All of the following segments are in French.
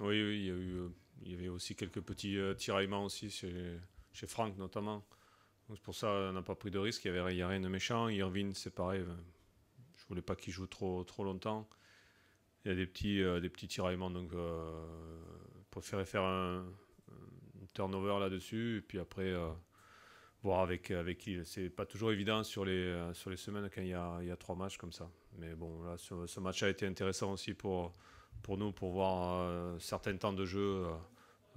Oui, oui il, y a eu, euh, il y avait aussi quelques petits euh, tiraillements aussi chez, chez Franck notamment. C'est pour ça qu'on n'a pas pris de risque. Il n'y avait a rien de méchant. Irvine, c'est pareil. Euh, je voulais pas qu'il joue trop, trop longtemps. Il y a des petits, des petits tiraillements. Donc, euh, préférer faire un, turnover là-dessus. Et puis après, voir avec, avec qui. C'est pas toujours évident sur les, sur les semaines quand il y, a, trois matchs comme ça. Mais bon, là, ce match a été intéressant aussi pour, pour nous pour voir euh, certains temps de jeu euh,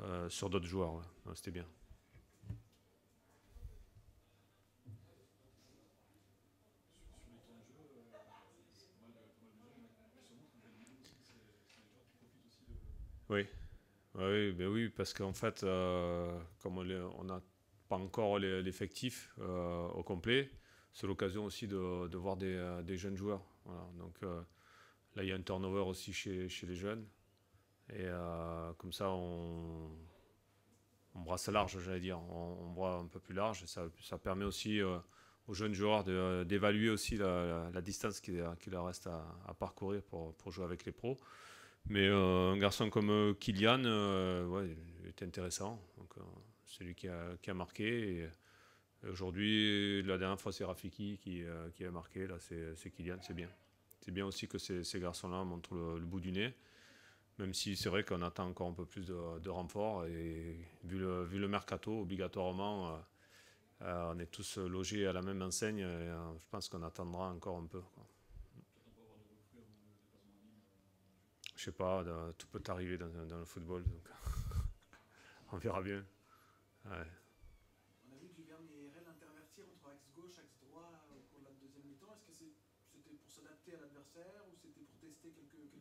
euh, sur d'autres joueurs. C'était bien. Oui. Oui, ben oui, parce qu'en fait, comme on n'a pas encore l'effectif au complet, c'est l'occasion aussi de, voir des, jeunes joueurs. Donc, Là, il y a un turnover aussi chez, les jeunes. Et euh, comme ça, on, brasse large, j'allais dire. On, brasse un peu plus large. Ça, ça permet aussi euh, aux jeunes joueurs euh, d'évaluer aussi la, distance qu'il qui leur reste à, parcourir pour, jouer avec les pros. Mais un garçon comme Kylian est intéressant. C'est lui qui a, marqué. Aujourd'hui, la dernière fois, c'est Rafiki qui, qui a marqué. Là, c'est Kylian, c'est bien c'est bien aussi que ces, garçons-là montrent le, bout du nez, même si c'est vrai qu'on attend encore un peu plus de, renforts. Et vu le, mercato, obligatoirement, euh, euh, on est tous logés à la même enseigne. Et, euh, je pense qu'on attendra encore un peu. Quoi. Je sais pas, tout peut arriver dans, le football. on verra bien. l'adversaire ou c'était pour tester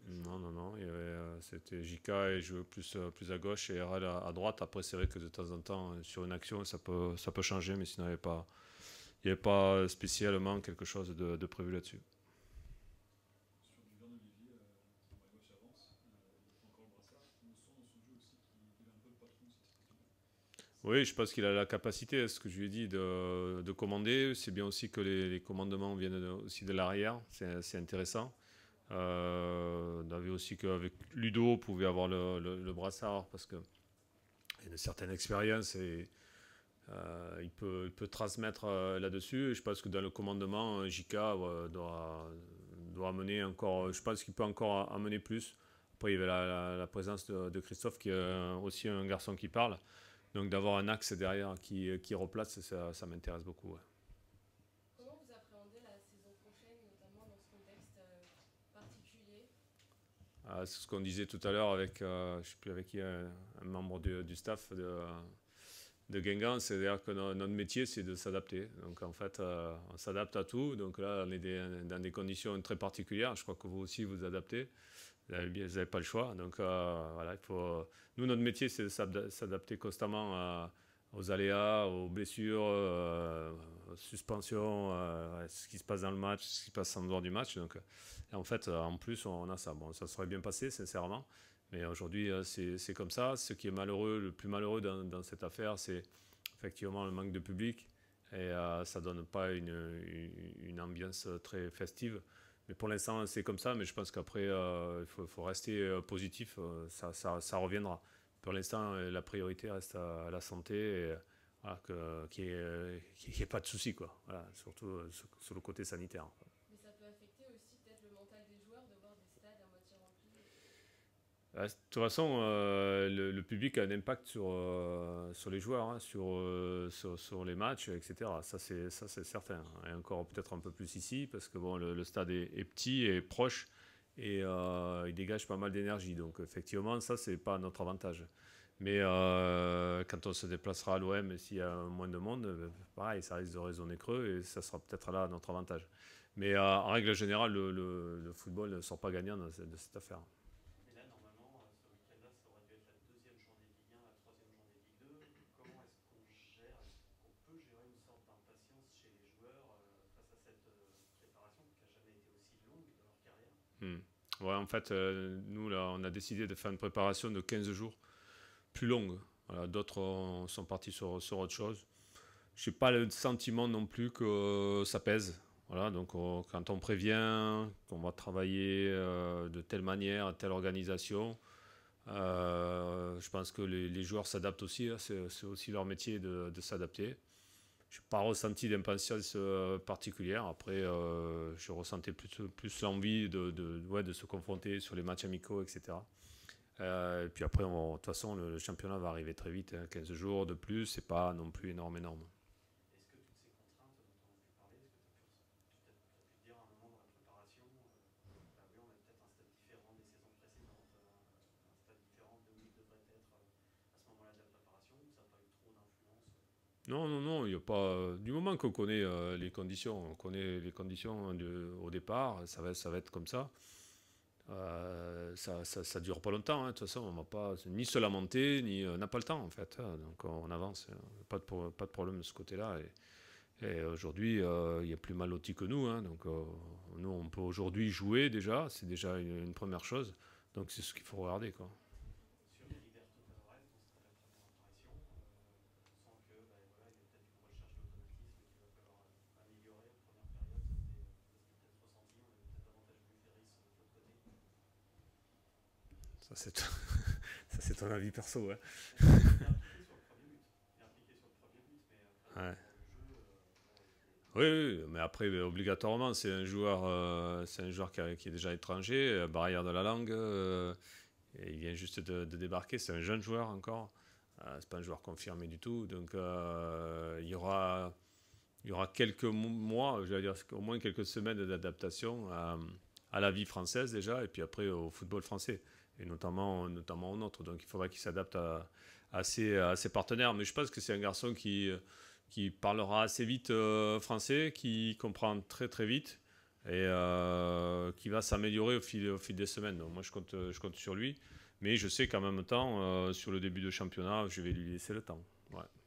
Non, non, non. Euh, c'était JK et je plus, euh, plus à gauche et RL à, droite. Après, c'est vrai que de temps en temps, euh, sur une action, ça peut, ça peut changer, mais sinon, il n'y avait, pas, y avait pas spécialement quelque chose de prévu là-dessus. Oui, je pense qu'il a la capacité, hein, ce que je lui ai dit, de, commander. C'est bien aussi que les, commandements viennent aussi de l'arrière. C'est intéressant. Euh, on avait aussi qu'avec Ludo, on pouvait avoir le, brassard parce qu'il a une certaine expérience et euh, il, peut, transmettre euh, là-dessus. Je pense que dans le commandement, euh, JK doit, doit amener encore. Je pense qu'il peut encore amener plus. Après, il y avait la, présence de, Christophe, qui est aussi un garçon qui parle. Donc d'avoir un axe derrière qui, qui replace, ça, m'intéresse beaucoup. Comment vous appréhendez la saison prochaine, notamment dans ce contexte euh, particulier ah, C'est ce qu'on disait tout à l'heure avec, euh, je avec un, membre du, staff de, de Guingamp, c'est-à-dire que notre métier, c'est de s'adapter. Donc en fait, euh, on s'adapte à tout. Donc là, on est dans des conditions très particulières. Je crois que vous aussi, vous adaptez. Ils n'avaient pas le choix. Donc, euh, voilà, il faut... Nous, notre métier, c'est de s'adapter constamment euh, aux aléas, aux blessures, suspension, euh, aux suspensions, à ce qui se passe dans le match, ce qui se passe en dehors du match. Donc, en fait, en plus, on a ça. Bon, ça serait bien passé, sincèrement. Mais aujourd'hui, c'est comme ça. Ce qui est malheureux, le plus malheureux dans, cette affaire, c'est effectivement le manque de public. Et ça ne donne pas une, ambiance très festive pour l'instant, c'est comme ça, mais je pense qu'après, euh, il faut, rester euh, positif, euh, ça, reviendra. Pour l'instant, la priorité reste à la santé. Et, qu'il n'y ait, pas de soucis, quoi. surtout sur, le côté sanitaire. Euh, de toute façon, euh, le, public a un impact sur, euh, sur les joueurs, hein, sur, sur, les matchs, etc. Ça, c'est certain. Et encore peut-être un peu plus ici, parce que bon, le, stade est, petit et proche, et il dégage pas mal d'énergie. Donc, effectivement, ça, c'est pas notre avantage. Mais quand on se déplacera à l'OM, s'il y a moins de monde, pareil, ça risque de raisonner creux, et ça sera peut-être là notre avantage. Mais en règle générale, le, le, football ne sort pas gagnant de cette affaire. en fait, euh, nous, là, on a décidé de faire une préparation de 15 jours plus longue. D'autres euh, sont partis sur, autre chose. Je n'ai pas le sentiment non plus que ça pèse. donc euh, quand on prévient qu'on va travailler de telle manière, à telle organisation, je pense que les, joueurs s'adaptent aussi. Hein. C'est aussi leur métier de s'adapter. Je n'ai pas ressenti d'impatience euh, particulière. Après, euh, je ressentais plus, plus l'envie de, de, se confronter sur les matchs amicaux, etc. Euh, et puis après, de toute façon, le, championnat va arriver très vite. 15 hein, jours de plus, ce n'est pas non plus énorme, énorme. Non, non, non, il a pas. Euh, du moment qu'on connaît euh, les conditions, on connaît les conditions au départ, ça va, ça va être comme ça. Euh, ça, ça, dure pas longtemps, hein, de toute façon, on va pas ni se lamenter, ni on n'a pas le temps en fait. Hein, donc on avance, hein. pas, de, pas de problème de ce côté-là. Et, aujourd'hui, il y a plus mal loti que nous, donc nous on peut aujourd'hui jouer déjà, c'est déjà une, une, première chose. Donc c'est ce qu'il faut regarder quoi. Ça, c'est ton, avis perso, ouais. ouais. Oui, mais après, obligatoirement, c'est un joueur, euh, c'est un joueur qui, est déjà étranger, euh, barrière de la langue, euh, et il vient juste de, débarquer, c'est un jeune joueur encore, c'est pas un joueur confirmé du tout, donc il y aura, il y aura quelques mois, je vais dire au moins quelques semaines d'adaptation à, la vie française déjà, et puis après au football français et notamment, notamment au nôtre. Donc il faudra qu'il s'adapte à, à, ses, à, ses, partenaires. Mais je pense que c'est un garçon qui, qui parlera assez vite euh, français, qui comprend très très vite et euh, qui va s'améliorer au fil, au fil des semaines. Donc moi je compte, je compte sur lui. Mais je sais qu'en même temps, euh, sur le début de championnat, je vais lui laisser le temps. Ouais.